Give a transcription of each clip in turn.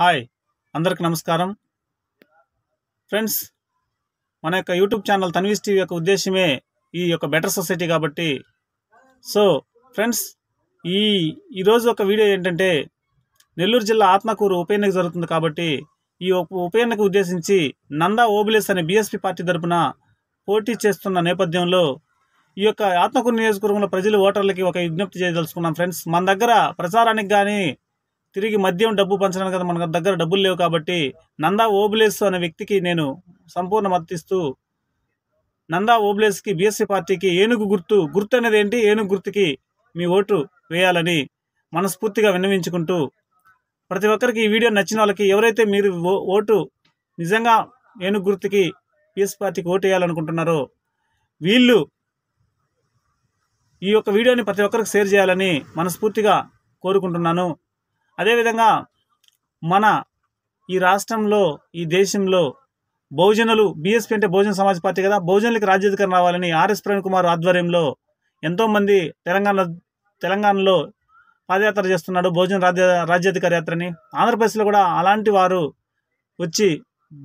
hi అందరికి నమస్కారం friends మన యొక్క యూట్యూబ్ ఛానల్ తన్వీస్ టీవీ యొక్క ఉద్దేశమే ఈ యొక్క బెటర్ సొసైటీ కాబట్టి సో ఫ్రెండ్స్ ఈ ఈరోజు ఒక వీడియో ఏంటంటే నెల్లూరు జిల్లా ఆత్మకూరు ఉప ఎన్నిక జరుగుతుంది కాబట్టి ఈ ఉప ఎన్నిక ఉద్దేశించి నందా ఓబిలేస్ అనే బీఎస్పీ పార్టీ తరపున పోటీ చేస్తున్న నేపథ్యంలో ఈ యొక్క ఆత్మకూరు నియోజకవర్గంలో ప్రజలు ఓటర్లకి ఒక విజ్ఞప్తి చేయదలుచుకున్నాం ఫ్రెండ్స్ మన దగ్గర ప్రచారానికి కానీ తిరిగి మద్యం డబ్బు పంచడానికి కదా మన దగ్గర డబ్బులు లేవు కాబట్టి నందా ఓబులేస్ అనే వ్యక్తికి నేను సంపూర్ణ మద్దతిస్తూ నందా ఓబ్లేస్కి బీఎస్సీ పార్టీకి ఏనుగు గుర్తు గుర్తు అనేది ఏంటి ఏనుగు గుర్తుకి మీ ఓటు వేయాలని మనస్ఫూర్తిగా విన్నవించుకుంటూ ప్రతి ఒక్కరికి ఈ వీడియో నచ్చిన వాళ్ళకి ఎవరైతే మీరు ఓటు నిజంగా ఏనుగు గుర్తుకి బీఎస్సీ పార్టీకి ఓటు వేయాలనుకుంటున్నారో వీళ్ళు ఈ యొక్క వీడియోని ప్రతి ఒక్కరికి షేర్ చేయాలని మనస్ఫూర్తిగా కోరుకుంటున్నాను అదేవిధంగా మన ఈ రాష్ట్రంలో ఈ దేశంలో బహుజనులు బీఎస్పీ అంటే బహుజన సమాజ్ పార్టీ కదా బహుజనులకు రాజ్యాధికారం రావాలని ఆర్ఎస్ ప్రవీణ్ కుమార్ ఆధ్వర్యంలో ఎంతోమంది తెలంగాణ తెలంగాణలో పాదయాత్ర చేస్తున్నాడు బహుజన రాజ్య రాజ్యాధికార యాత్రని ఆంధ్రప్రదేశ్లో కూడా అలాంటి వారు వచ్చి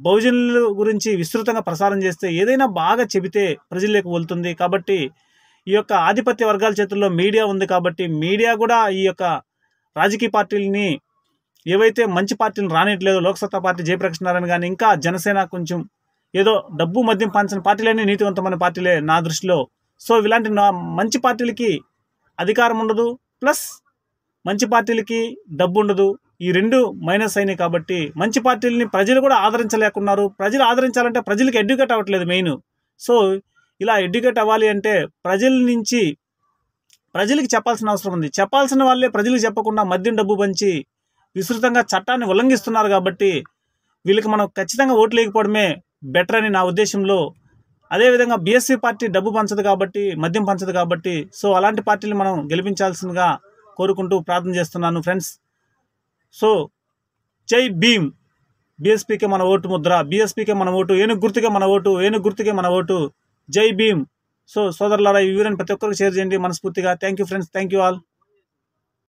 బహుజనుల గురించి విస్తృతంగా ప్రసారం చేస్తే ఏదైనా బాగా చెబితే ప్రజల్లోకి వెళ్తుంది కాబట్టి ఈ యొక్క ఆధిపత్య వర్గాల చేతుల్లో మీడియా ఉంది కాబట్టి మీడియా కూడా ఈ యొక్క రాజకీయ పార్టీలని ఏవైతే మంచి పార్టీని రానిట్లేదో లోక్సత్తా పార్టీ జయప్రకాష్ నారాయణ కానీ ఇంకా జనసేన కొంచెం ఏదో డబ్బు మద్యం పంచిన పార్టీలన్నీ నీతివంతమైన పార్టీలే నా దృష్టిలో సో ఇలాంటి మంచి పార్టీలకి అధికారం ఉండదు ప్లస్ మంచి పార్టీలకి డబ్బు ఉండదు ఈ రెండు మైనస్ అయినాయి కాబట్టి మంచి పార్టీలని ప్రజలు కూడా ఆదరించలేకున్నారు ప్రజలు ఆదరించాలంటే ప్రజలకు ఎడ్యుకేట్ అవ్వట్లేదు మెయిన్ సో ఇలా ఎడ్యుకేట్ అవ్వాలి అంటే ప్రజల నుంచి ప్రజలకు చెప్పాల్సిన అవసరం ఉంది చెప్పాల్సిన వాళ్ళే ప్రజలకు చెప్పకుండా మద్యం డబ్బు పంచి విస్తృతంగా చట్టాన్ని ఉల్లంఘిస్తున్నారు కాబట్టి వీళ్ళకి మనం ఖచ్చితంగా ఓట్లు లేకపోవడమే బెటర్ అని నా ఉద్దేశంలో అదేవిధంగా బీఎస్సీ పార్టీ డబ్బు పంచదు కాబట్టి మద్యం పంచదు కాబట్టి సో అలాంటి పార్టీలు మనం గెలిపించాల్సిందిగా కోరుకుంటూ ప్రార్థన చేస్తున్నాను ఫ్రెండ్స్ సో జై భీమ్ బీఎస్పీకే మన ఓటు ముద్ర బీఎస్పీకే మన ఓటు ఏనుగు గుర్తుకే మన ఓటు ఏనుగు గుర్తుకే మన ఓటు జై భీమ్ సో సోదరులారా ఈ వీడియోని ప్రతి ఒక్కరికి షేర్ చేయండి మనస్ఫూర్తిగా థ్యాంక్ ఫ్రెండ్స్ థ్యాంక్ ఆల్